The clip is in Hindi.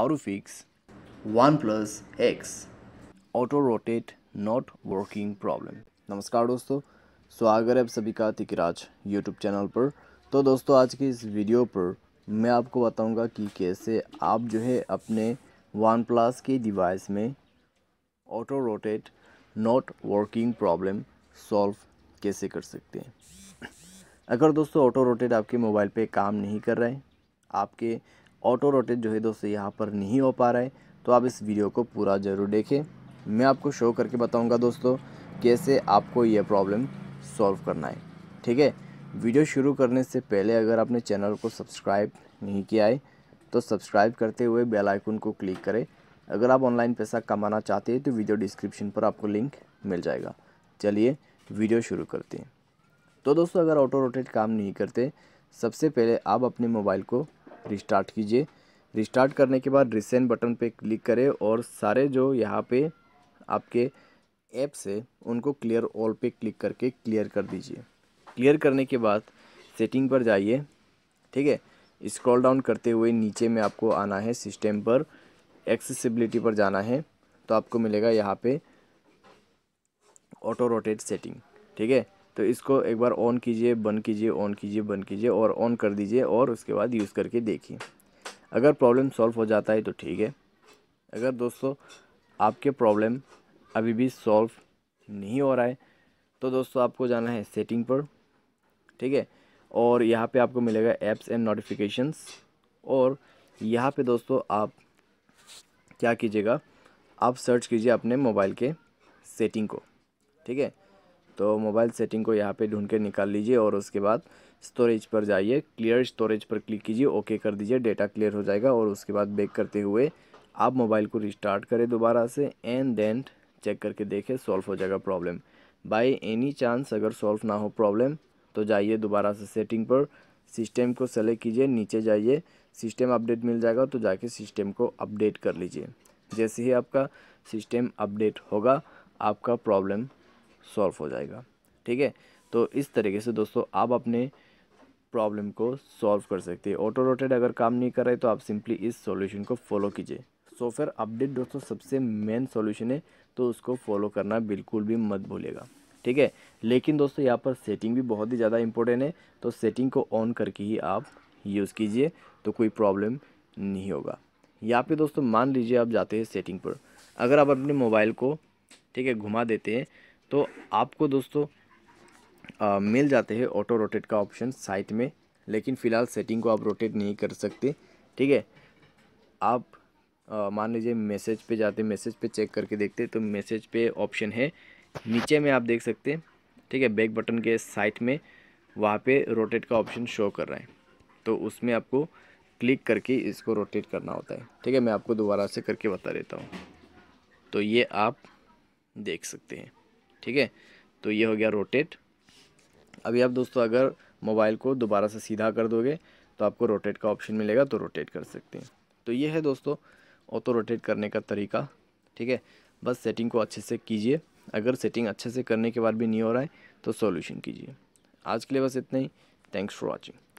how to fix one plus x auto rotate not working problem नमस्कार दोस्तों स्वागत है आप सभी का तिकराज यूट्यूब चैनल पर तो दोस्तों आज की इस वीडियो पर मैं आपको बताऊंगा कि कैसे आप जो है अपने वन प्लस के डिवाइस में auto rotate not working problem solve कैसे कर सकते हैं अगर दोस्तों ऑटो रोटेट आपके मोबाइल पे काम नहीं कर रहे हैं आपके ऑटो रोटेट जो है दोस्तों यहाँ पर नहीं हो पा रहा है तो आप इस वीडियो को पूरा ज़रूर देखें मैं आपको शो करके बताऊँगा दोस्तों कैसे आपको यह प्रॉब्लम सॉल्व करना है ठीक है वीडियो शुरू करने से पहले अगर आपने चैनल को सब्सक्राइब नहीं किया है तो सब्सक्राइब करते हुए बेल आइकन को क्लिक करें अगर आप ऑनलाइन पैसा कमाना चाहते हैं तो वीडियो डिस्क्रिप्शन पर आपको लिंक मिल जाएगा चलिए वीडियो शुरू करते हैं तो दोस्तों अगर ऑटो रोटेट काम नहीं करते सबसे पहले आप अपने मोबाइल को रिस्टार्ट कीजिए रिस्टार्ट करने के बाद रिसेंट बटन पे क्लिक करें और सारे जो यहाँ पे आपके ऐप्स है उनको क्लियर ऑल पे क्लिक करके क्लियर कर दीजिए क्लियर करने के बाद सेटिंग पर जाइए ठीक है स्क्रॉल डाउन करते हुए नीचे में आपको आना है सिस्टम पर एक्सेसिबिलिटी पर जाना है तो आपको मिलेगा यहाँ पे ऑटो रोटेट सेटिंग ठीक है तो इसको एक बार ऑन कीजिए बंद कीजिए ऑन कीजिए बंद कीजिए और ऑन कर दीजिए और उसके बाद यूज़ करके देखिए अगर प्रॉब्लम सॉल्व हो जाता है तो ठीक है अगर दोस्तों आपके प्रॉब्लम अभी भी सॉल्व नहीं हो रहा है तो दोस्तों आपको जाना है सेटिंग पर ठीक है और यहाँ पे आपको मिलेगा ऐप्स एंड नोटिफिकेशंस और यहाँ पे दोस्तों आप क्या कीजिएगा आप सर्च कीजिए अपने मोबाइल के सेटिंग को ठीक है तो मोबाइल सेटिंग को यहाँ पे ढूंढ के निकाल लीजिए और उसके बाद स्टोरेज पर जाइए क्लियर स्टोरेज पर क्लिक कीजिए ओके कर दीजिए डेटा क्लियर हो जाएगा और उसके बाद बैक करते हुए आप मोबाइल को रिस्टार्ट करें दोबारा से एंड देन चेक करके देखें सॉल्व हो जाएगा प्रॉब्लम बाई एनी चांस अगर सॉल्व ना हो प्रॉब्लम तो जाइए दोबारा से सेटिंग पर सिस्टम को सेलेक्ट कीजिए नीचे जाइए सिस्टम अपडेट मिल जाएगा तो जाके सिस्टम को अपडेट कर लीजिए जैसे ही आपका सिस्टम अपडेट होगा आपका प्रॉब्लम सॉल्व हो जाएगा ठीक है तो इस तरीके से दोस्तों आप अपने प्रॉब्लम को सॉल्व कर सकते हैं ऑटो रोटेड अगर काम नहीं कर रहे तो आप सिंपली इस सॉल्यूशन को फॉलो कीजिए सॉफ्टवेयर अपडेट दोस्तों सबसे मेन सॉल्यूशन है तो उसको फॉलो करना बिल्कुल भी मत भूलेगा ठीक है लेकिन दोस्तों यहाँ पर सेटिंग भी बहुत ही ज़्यादा इंपॉर्टेंट है तो सेटिंग को ऑन करके ही आप यूज़ कीजिए तो कोई प्रॉब्लम नहीं होगा यहाँ पर दोस्तों मान लीजिए आप जाते हैं सेटिंग पर अगर आप अपने मोबाइल को ठीक है घुमा देते हैं तो आपको दोस्तों आ, मिल जाते हैं ऑटो रोटेट का ऑप्शन साइट में लेकिन फ़िलहाल सेटिंग को आप रोटेट नहीं कर सकते ठीक है आप मान लीजिए मैसेज पे जाते मैसेज पे चेक करके देखते तो मैसेज पे ऑप्शन है नीचे में आप देख सकते हैं ठीक है बैक बटन के साइट में वहाँ पे रोटेट का ऑप्शन शो कर रहा है तो उसमें आपको क्लिक करके इसको रोटेट करना होता है ठीक है मैं आपको दोबारा से करके बता देता हूँ तो ये आप देख सकते हैं ठीक है तो ये हो गया रोटेट अभी आप दोस्तों अगर मोबाइल को दोबारा से सीधा कर दोगे तो आपको रोटेट का ऑप्शन मिलेगा तो रोटेट कर सकते हैं तो ये है दोस्तों ऑटो रोटेट करने का तरीका ठीक है बस सेटिंग को अच्छे से कीजिए अगर सेटिंग अच्छे से करने के बाद भी नहीं हो रहा है तो सॉल्यूशन कीजिए आज के लिए बस इतना ही थैंक्स फॉर वॉचिंग